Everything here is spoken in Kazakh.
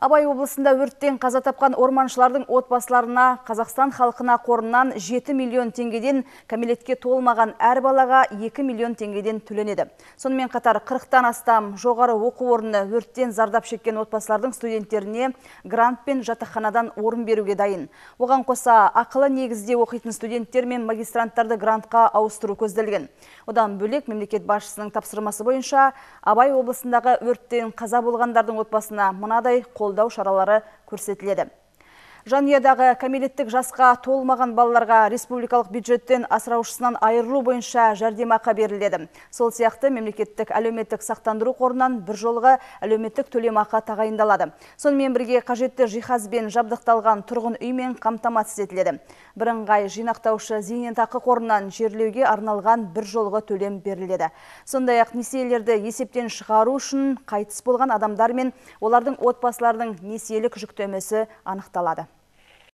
Абай облысында өрттен қаза тапқан орманшылардың отбасыларына Қазақстан халқына қорынан 7 миллион теңгеден кәмелетке толмаған әр балаға 2 миллион теңгеден төленеді. Сонымен қатар 40-тан астам жоғары оқу орны өрттен зардап шеккен отбасылардың студенттеріне грант пен жатақханадан орын беруге дайын. Оған қоса ақылы негізде оқитын студенттер мен магистранттарды грантқа ауыстыру көзделген. Одан бөлек мемлекет басшысының тапсырмасы бойынша Абай облысындағы өрттен қаза болғандардың отбасына мынадай қолдау шаралары көрсетіледі Жаниядағы кәмелеттік жасқа толмаған балаларға республикалық бюджеттен асыраушысынан айырылу бойынша жәрдемақы беріледі сол сияқты мемлекеттік әлеуметтік сақтандыру қорынан бір жолғы әлеуметтік төлемақы тағайындалады сонымен бірге қажетті жиһазбен жабдықталған тұрғын үймен қамтамасыз етіледі бірыңғай жинақтаушы зейнетақы қорынан жерлеуге арналған бір жолғы төлем беріледі сондай ақ несиелерді есептен шығару үшін қайтыс болған адамдар мен олардың отбасыларының несиелік жүктемесі анықталады